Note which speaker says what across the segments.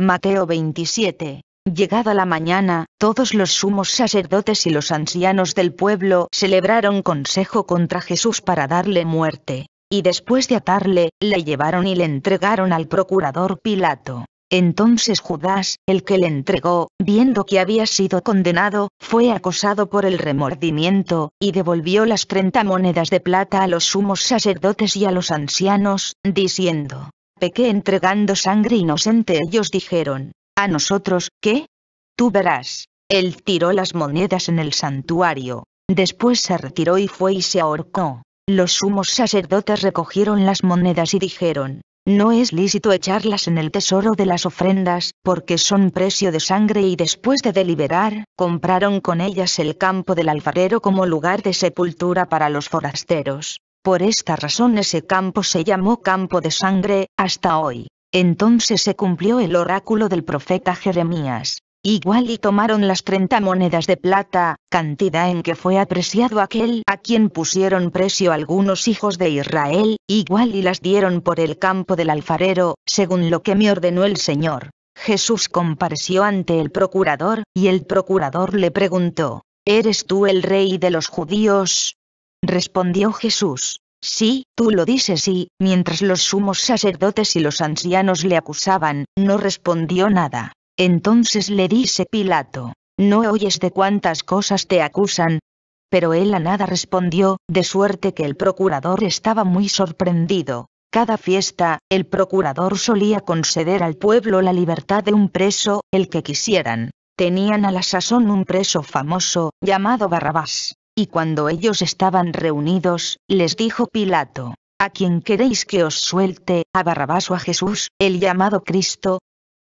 Speaker 1: Mateo 27. Llegada la mañana, todos los sumos sacerdotes y los ancianos del pueblo celebraron consejo contra Jesús para darle muerte. Y después de atarle, le llevaron y le entregaron al procurador Pilato. Entonces Judas, el que le entregó, viendo que había sido condenado, fue acosado por el remordimiento, y devolvió las treinta monedas de plata a los sumos sacerdotes y a los ancianos, diciendo, que entregando sangre inocente. Ellos dijeron, ¿a nosotros qué? Tú verás. Él tiró las monedas en el santuario, después se retiró y fue y se ahorcó. Los sumos sacerdotes recogieron las monedas y dijeron, no es lícito echarlas en el tesoro de las ofrendas, porque son precio de sangre y después de deliberar, compraron con ellas el campo del alfarero como lugar de sepultura para los forasteros. Por esta razón ese campo se llamó campo de sangre, hasta hoy. Entonces se cumplió el oráculo del profeta Jeremías. Igual y tomaron las treinta monedas de plata, cantidad en que fue apreciado aquel a quien pusieron precio algunos hijos de Israel, igual y las dieron por el campo del alfarero, según lo que me ordenó el Señor. Jesús compareció ante el procurador, y el procurador le preguntó, ¿Eres tú el rey de los judíos? Respondió Jesús, Sí, tú lo dices y, mientras los sumos sacerdotes y los ancianos le acusaban, no respondió nada. Entonces le dice Pilato, ¿no oyes de cuántas cosas te acusan? Pero él a nada respondió, de suerte que el procurador estaba muy sorprendido. Cada fiesta, el procurador solía conceder al pueblo la libertad de un preso, el que quisieran. Tenían a la sazón un preso famoso, llamado Barrabás. Y cuando ellos estaban reunidos, les dijo Pilato, ¿a quién queréis que os suelte, a Barrabás o a Jesús, el llamado Cristo?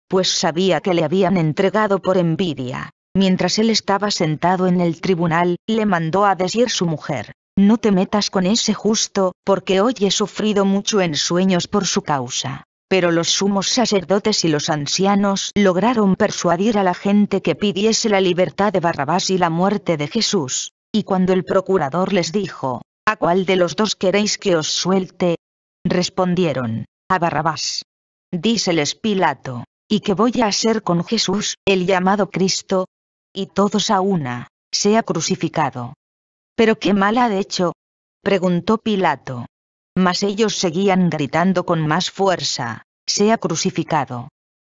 Speaker 1: Pues sabía que le habían entregado por envidia. Mientras él estaba sentado en el tribunal, le mandó a decir su mujer, No te metas con ese justo, porque hoy he sufrido mucho en sueños por su causa. Pero los sumos sacerdotes y los ancianos lograron persuadir a la gente que pidiese la libertad de Barrabás y la muerte de Jesús. Y cuando el procurador les dijo, ¿a cuál de los dos queréis que os suelte? Respondieron, a Barrabás. Díseles Pilato, ¿y qué voy a hacer con Jesús, el llamado Cristo? Y todos a una, sea crucificado. ¿Pero qué mal ha hecho? preguntó Pilato. Mas ellos seguían gritando con más fuerza, sea crucificado.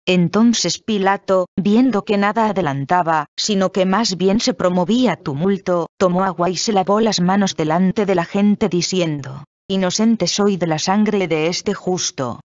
Speaker 1: Entonces Pilato, viendo que nada adelantaba, sino que más bien se promovía tumulto, tomó agua y se lavó las manos delante de la gente diciendo, Inocente soy de la sangre de este justo.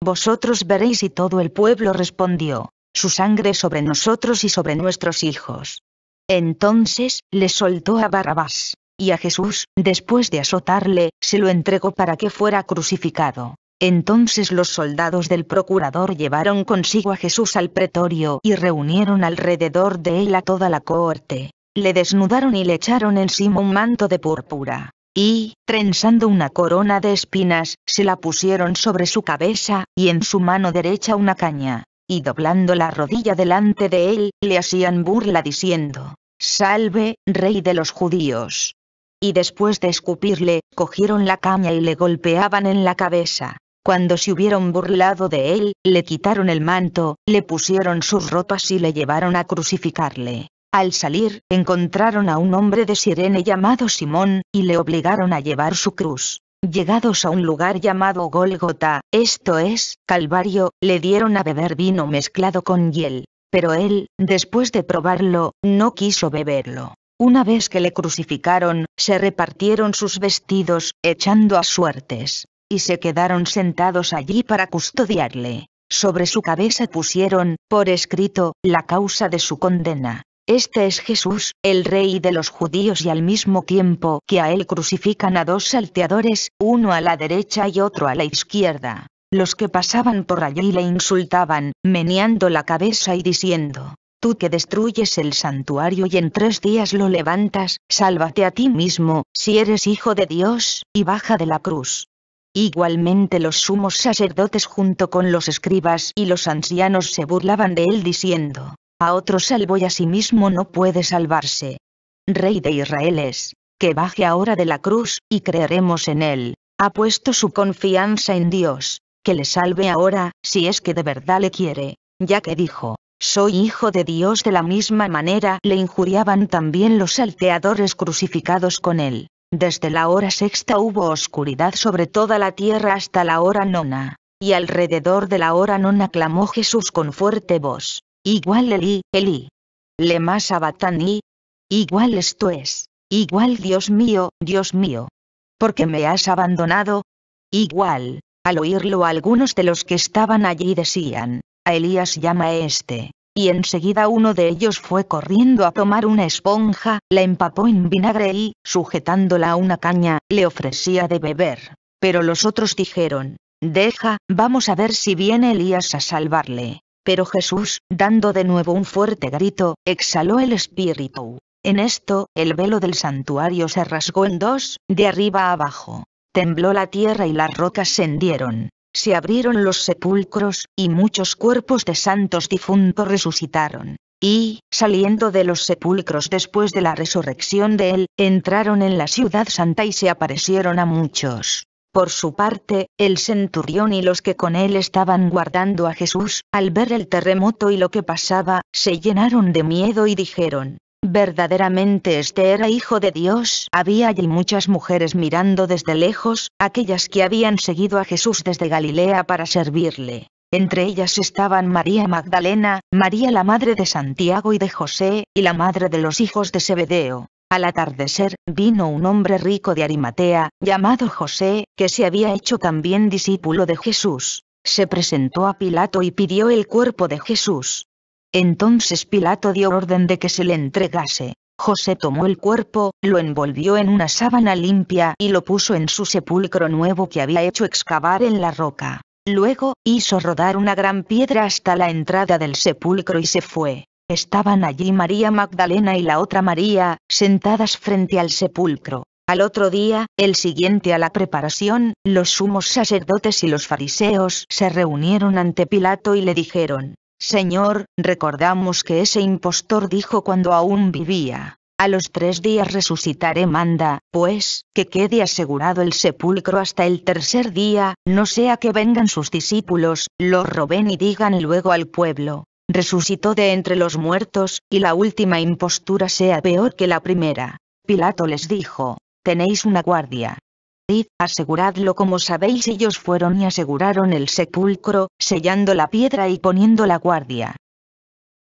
Speaker 1: Vosotros veréis y todo el pueblo respondió, Su sangre sobre nosotros y sobre nuestros hijos. Entonces, le soltó a Barrabás, y a Jesús, después de azotarle, se lo entregó para que fuera crucificado. Entonces los soldados del procurador llevaron consigo a Jesús al pretorio y reunieron alrededor de él a toda la cohorte. Le desnudaron y le echaron encima un manto de púrpura. Y, trenzando una corona de espinas, se la pusieron sobre su cabeza, y en su mano derecha una caña. Y doblando la rodilla delante de él, le hacían burla diciendo, Salve, rey de los judíos. Y después de escupirle, cogieron la caña y le golpeaban en la cabeza. Cuando se hubieron burlado de él, le quitaron el manto, le pusieron sus ropas y le llevaron a crucificarle. Al salir, encontraron a un hombre de Sirene llamado Simón, y le obligaron a llevar su cruz. Llegados a un lugar llamado Gólgota, esto es, Calvario, le dieron a beber vino mezclado con hiel. Pero él, después de probarlo, no quiso beberlo. Una vez que le crucificaron, se repartieron sus vestidos, echando a suertes y se quedaron sentados allí para custodiarle. Sobre su cabeza pusieron, por escrito, la causa de su condena. Este es Jesús, el rey de los judíos y al mismo tiempo que a él crucifican a dos salteadores, uno a la derecha y otro a la izquierda. Los que pasaban por allí le insultaban, meneando la cabeza y diciendo, Tú que destruyes el santuario y en tres días lo levantas, sálvate a ti mismo, si eres hijo de Dios, y baja de la cruz. Igualmente los sumos sacerdotes junto con los escribas y los ancianos se burlaban de él diciendo, a otro salvo y a sí mismo no puede salvarse. Rey de Israel es, que baje ahora de la cruz, y creeremos en él. Ha puesto su confianza en Dios, que le salve ahora, si es que de verdad le quiere, ya que dijo, soy hijo de Dios de la misma manera le injuriaban también los salteadores crucificados con él. Desde la hora sexta hubo oscuridad sobre toda la tierra hasta la hora nona, y alrededor de la hora nona clamó Jesús con fuerte voz, igual Elí, Elí. más Sabatani. Igual esto es, igual Dios mío, Dios mío. Porque me has abandonado. Igual, al oírlo algunos de los que estaban allí decían, a Elías llama este y enseguida uno de ellos fue corriendo a tomar una esponja, la empapó en vinagre y, sujetándola a una caña, le ofrecía de beber. Pero los otros dijeron, Deja, vamos a ver si viene Elías a salvarle. Pero Jesús, dando de nuevo un fuerte grito, exhaló el espíritu. En esto, el velo del santuario se rasgó en dos, de arriba a abajo. Tembló la tierra y las rocas se hendieron se abrieron los sepulcros, y muchos cuerpos de santos difuntos resucitaron. Y, saliendo de los sepulcros después de la resurrección de él, entraron en la ciudad santa y se aparecieron a muchos. Por su parte, el centurión y los que con él estaban guardando a Jesús, al ver el terremoto y lo que pasaba, se llenaron de miedo y dijeron, Verdaderamente este era hijo de Dios. Había allí muchas mujeres mirando desde lejos, aquellas que habían seguido a Jesús desde Galilea para servirle. Entre ellas estaban María Magdalena, María la madre de Santiago y de José, y la madre de los hijos de Zebedeo. Al atardecer, vino un hombre rico de Arimatea, llamado José, que se había hecho también discípulo de Jesús. Se presentó a Pilato y pidió el cuerpo de Jesús. Entonces Pilato dio orden de que se le entregase. José tomó el cuerpo, lo envolvió en una sábana limpia y lo puso en su sepulcro nuevo que había hecho excavar en la roca. Luego, hizo rodar una gran piedra hasta la entrada del sepulcro y se fue. Estaban allí María Magdalena y la otra María, sentadas frente al sepulcro. Al otro día, el siguiente a la preparación, los sumos sacerdotes y los fariseos se reunieron ante Pilato y le dijeron, Señor, recordamos que ese impostor dijo cuando aún vivía, a los tres días resucitaré manda, pues, que quede asegurado el sepulcro hasta el tercer día, no sea que vengan sus discípulos, lo roben y digan luego al pueblo, resucitó de entre los muertos, y la última impostura sea peor que la primera. Pilato les dijo, tenéis una guardia, aseguradlo como sabéis. Ellos fueron y aseguraron el sepulcro, sellando la piedra y poniendo la guardia.